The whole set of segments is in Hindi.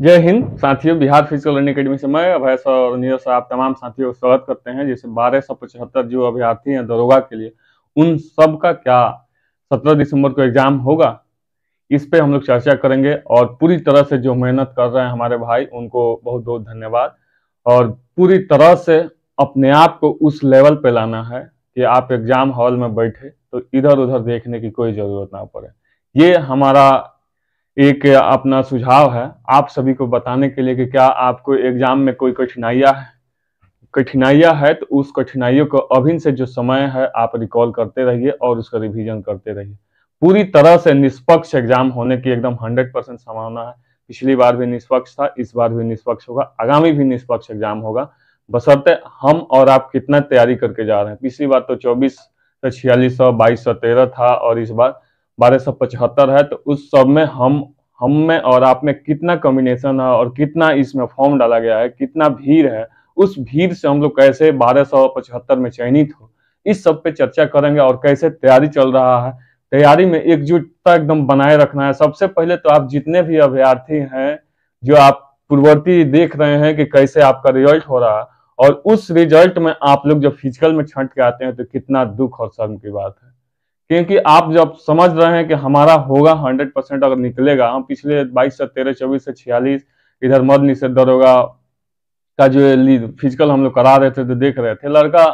जय हिंद साथियों बिहार फिजिकल लर्निंग अकेडमी से मैं अभय सर और नीरज सर आप तमाम साथियों का स्वागत करते हैं जैसे बारह सौ पचहत्तर जो अभ्यर्थी हैं दरोगा के लिए उन सब का क्या सत्रह दिसंबर को एग्जाम होगा इस पे हम लोग चर्चा करेंगे और पूरी तरह से जो मेहनत कर रहे हैं हमारे भाई उनको बहुत बहुत धन्यवाद और पूरी तरह से अपने आप को उस लेवल पे लाना है कि आप एग्जाम हॉल में बैठे तो इधर उधर देखने की कोई जरूरत ना पड़े ये हमारा एक अपना सुझाव है आप सभी को बताने के लिए कि क्या आपको एग्जाम में कोई कठिनाइयाँ है कठिनाइयाँ है तो उस कठिनाइयों को अभिन से जो समय है आप रिकॉल करते रहिए और उसका रिवीजन करते रहिए पूरी तरह से निष्पक्ष एग्जाम होने की एकदम हंड्रेड परसेंट संभावना है पिछली बार भी निष्पक्ष था इस बार भी निष्पक्ष होगा आगामी भी निष्पक्ष एग्जाम होगा बसरते हम और आप कितना तैयारी करके जा रहे हैं पिछली बार तो चौबीस सौ छियालीस सौ बाईस सौ तेरह था और इस बार बारह सौ पचहत्तर है तो उस सब में हम हम में और आप में कितना कॉम्बिनेशन है और कितना इसमें फॉर्म डाला गया है कितना भीड़ है उस भीड़ से हम लोग कैसे बारह सौ पचहत्तर में चयनित हो इस सब पे चर्चा करेंगे और कैसे तैयारी चल रहा है तैयारी में एकजुटता एकदम बनाए रखना है सबसे पहले तो आप जितने भी अभ्यर्थी हैं जो आप पूर्ववर्ती देख रहे हैं कि कैसे आपका रिजल्ट हो रहा है और उस रिजल्ट में आप लोग जब फिजिकल में छंट के आते हैं तो कितना दुख और शर्म की बात है क्योंकि आप जब समझ रहे हैं कि हमारा होगा हंड्रेड परसेंट अगर निकलेगा हम पिछले बाईस से तेरह चौबीस से छियालीस इधर मद निषेध दरोगा का जो फिजिकल हम लोग करा रहे थे तो देख रहे थे लड़का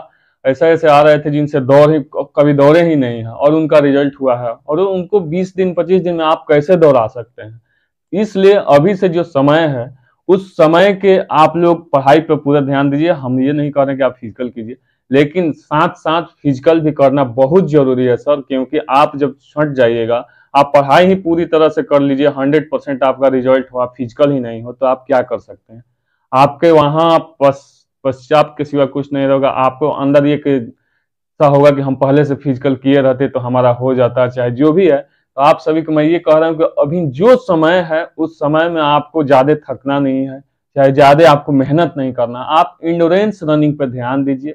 ऐसे ऐसे आ रहे थे जिनसे दौड़ ही कभी दौड़े ही नहीं है और उनका रिजल्ट हुआ है और उनको 20 दिन 25 दिन में आप कैसे दौड़ा सकते हैं इसलिए अभी से जो समय है उस समय के आप लोग पढ़ाई पर पूरा ध्यान दीजिए हम ये नहीं कह रहे कि आप फिजिकल कीजिए लेकिन साथ साथ फिजिकल भी करना बहुत जरूरी है सर क्योंकि आप जब छट जाइएगा आप पढ़ाई ही पूरी तरह से कर लीजिए हंड्रेड परसेंट आपका रिजल्ट हो आप फिजिकल ही नहीं हो तो आप क्या कर सकते हैं आपके वहां पश्चाप के सिवा कुछ नहीं रहेगा आपको अंदर ये सा होगा कि हम पहले से फिजिकल किए रहते तो हमारा हो जाता चाहे जो भी है तो आप सभी को मैं ये कह रहा हूँ कि अभी जो समय है उस समय में आपको ज़्यादा थकना नहीं है चाहे ज़्यादा आपको मेहनत नहीं करना आप इंडोरेंस रनिंग पर ध्यान दीजिए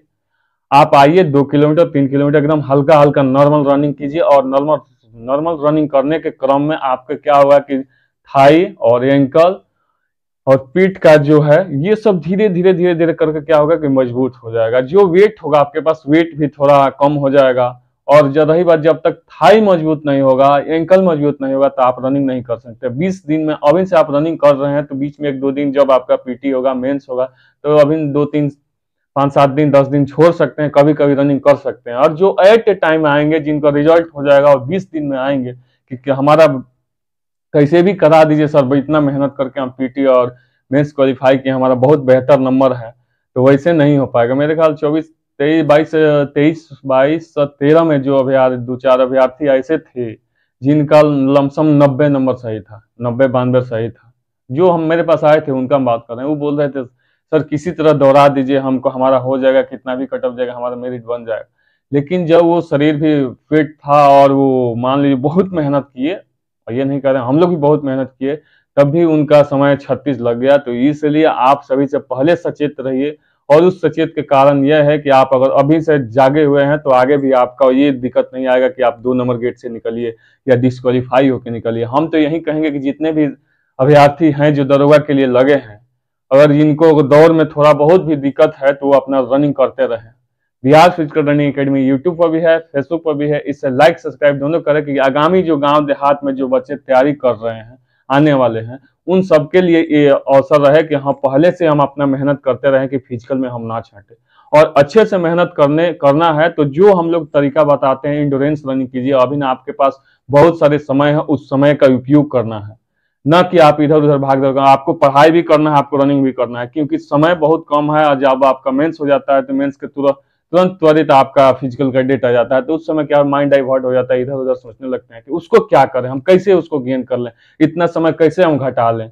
आप आइए दो किलोमीटर तीन किलोमीटर एकदम हल्का हल्का नॉर्मल रनिंग कीजिए और नॉर्मल नॉर्मल रनिंग करने के क्रम में आपके क्या होगा कि थाई और एंकल और पीठ का जो है ये सब धीरे धीरे धीरे धीरे करके क्या होगा कि मजबूत हो जाएगा जो वेट होगा आपके पास वेट भी थोड़ा कम हो जाएगा और जब रही बात जब तक थाई मजबूत नहीं होगा एंकल मजबूत नहीं होगा तो आप रनिंग नहीं कर सकते 20 दिन में अभी से आप रनिंग कर रहे हैं तो बीच में एक दो दिन जब आपका पीटी होगा मेंस होगा तो अभी दो तीन पाँच सात दिन दस दिन छोड़ सकते हैं कभी कभी रनिंग कर सकते हैं और जो एट ए टाइम आएंगे जिनका रिजल्ट हो जाएगा और बीस दिन में आएंगे कि, कि हमारा कैसे भी करा दीजिए सर भाई इतना मेहनत करके हम पीटी और मेंस क्वालिफाई किए हमारा बहुत बेहतर नंबर है तो वैसे नहीं हो पाएगा मेरे ख्याल चौबीस तेईस बाईस तेईस बाईस तेरह में जो अभ्यार्थी दो चार अभ्यार्थी ऐसे थे जिनका लमसम नब्बे नंबर सही था नब्बे बानवे सही था जो हम मेरे पास आए थे उनका हम बात कर रहे हैं वो बोल रहे थे सर किसी तरह दोहरा दीजिए हमको हमारा हो जाएगा कितना भी कटअप जाएगा हमारा मेरिट बन जाएगा लेकिन जब वो शरीर भी फिट था और वो मान लीजिए बहुत मेहनत किए और ये नहीं कर रहे हम लोग भी बहुत मेहनत किए तब भी उनका समय छत्तीस लग गया तो इसलिए आप सभी से पहले सचेत रहिए और उस सचेत के कारण यह है कि आप अगर अभी से जागे हुए हैं तो आगे भी आपका ये दिक्कत नहीं आएगा कि आप दो नंबर गेट से निकलिए या डिस्कालीफाई होकर निकलिए हम तो यही कहेंगे कि जितने भी अभ्यर्थी हैं जो दरोगा के लिए लगे हैं अगर जिनको दौड़ में थोड़ा बहुत भी दिक्कत है तो वो अपना रनिंग करते रहे Bihar physical running academy YouTube पर भी है फेसबुक पर भी है इससे लाइक सब्सक्राइब दोनों करें कि आगामी जो गांव देहात में जो बच्चे तैयारी कर रहे हैं आने वाले हैं उन सबके लिए ये अवसर रहे कि हाँ पहले से हम अपना मेहनत करते रहे कि फिजिकल में हम ना छाटे और अच्छे से मेहनत करने करना है तो जो हम लोग तरीका बताते हैं इंडोरेंस रनिंग कीजिए अभी ना आपके पास बहुत सारे समय है उस समय का उपयोग करना है न कि आप इधर उधर भाग दौड़ आपको पढ़ाई भी करना है आपको रनिंग भी करना है क्योंकि समय बहुत कम है और जब आपका मेंस हो जाता है तो मेंस के तुरंत तुरंत त्वरित आपका फिजिकल कैंडिडेट आ जाता है तो उस समय क्या माइंड डाइवर्ट हो जाता है इधर उधर सोचने लगते हैं कि उसको क्या करें हम कैसे उसको गेन कर लें इतना समय कैसे हम घटा लें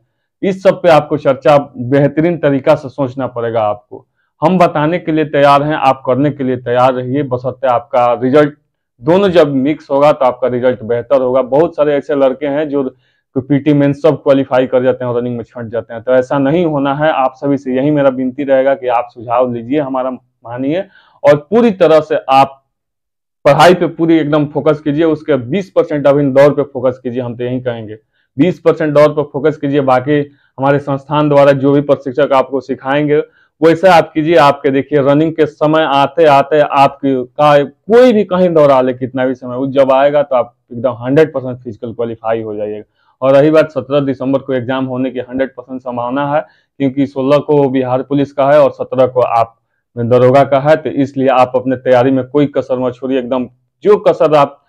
इस सब पे आपको चर्चा बेहतरीन तरीका से सोचना पड़ेगा आपको हम बताने के लिए तैयार हैं आप करने के लिए तैयार रहिए बस बसत्ते आपका रिजल्ट दोनों जब मिक्स होगा तो आपका रिजल्ट बेहतर होगा बहुत सारे ऐसे लड़के हैं जो कि पीटी मेन सब क्वालिफाई कर जाते हैं रनिंग में छंट जाते हैं तो ऐसा नहीं होना है आप सभी से यही मेरा विनती रहेगा कि आप सुझाव लीजिए हमारा मानिए और पूरी तरह से आप पढ़ाई पे पूरी एकदम फोकस कीजिए उसके 20 परसेंट अभी दौर पे फोकस कीजिए हम तो यही कहेंगे 20 परसेंट दौर पर फोकस कीजिए बाकी हमारे संस्थान द्वारा जो भी प्रशिक्षक आपको सिखाएंगे वैसे आप कीजिए आपके देखिए रनिंग के समय आते आते आपकी का कोई भी कहीं दौरा ले कितना भी समय जब आएगा तो आप एकदम हंड्रेड परसेंट फिजिकल क्वालिफाई हो जाइएगा और रही बात सत्रह दिसंबर को एग्जाम होने की हंड्रेड परसेंट संभावना है क्योंकि सोलह को बिहार पुलिस का है और सत्रह को आप दरोगा का है तो इसलिए आप अपने तैयारी में कोई कसर मत छोड़िए एकदम जो कसर आप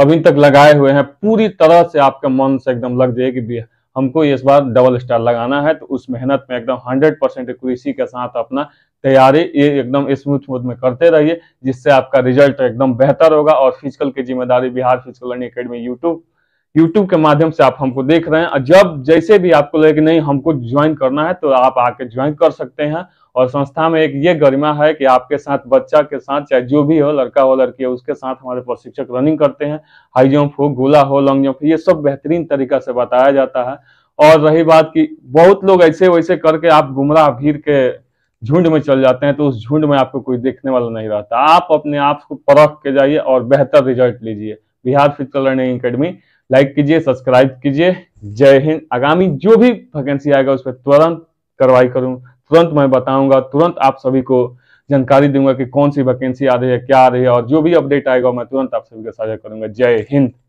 अभी तक लगाए हुए हैं पूरी तरह से आपका मन से एकदम लग जाए कि हमको इस बार डबल स्टार लगाना है तो उस मेहनत में एकदम हंड्रेड परसेंट कृषि के साथ अपना तैयारी ये एकदम स्मूथ मूथ में करते रहिए जिससे आपका रिजल्ट एकदम बेहतर होगा और फिजिकल की जिम्मेदारी Bihar physical learning academy YouTube YouTube के माध्यम से आप हमको देख रहे हैं जब जैसे भी आपको लगे कि नहीं हमको ज्वाइन करना है तो आप आके ज्वाइन कर सकते हैं और संस्था में एक ये गरिमा है कि आपके साथ बच्चा के साथ चाहे जो भी हो लड़का हो लड़की हो उसके साथ हमारे प्रशिक्षक रनिंग करते हैं हाई जंप हो गोला हो लॉन्ग जंप ये सब बेहतरीन तरीका से बताया जाता है और रही बात की बहुत लोग ऐसे वैसे करके आप गुमराह भीड़ के झुंड में चल जाते हैं तो उस झुंड में आपको कोई देखने वाला नहीं रहता आप अपने आप को परख के जाइए और बेहतर रिजल्ट लीजिए Bihar physical running academy like कीजिए सब्सक्राइब कीजिए जय हिंद आगामी जो भी वैकेंसी आएगा उस पर तुरंत कार्रवाई करूँ तुरंत मैं बताऊंगा तुरंत आप सभी को जानकारी दूंगा कि कौन सी वैकेंसी आ रही है क्या आ रही है और जो भी अपडेट आएगा मैं तुरंत आप सभी को साझा करूंगा जय हिंद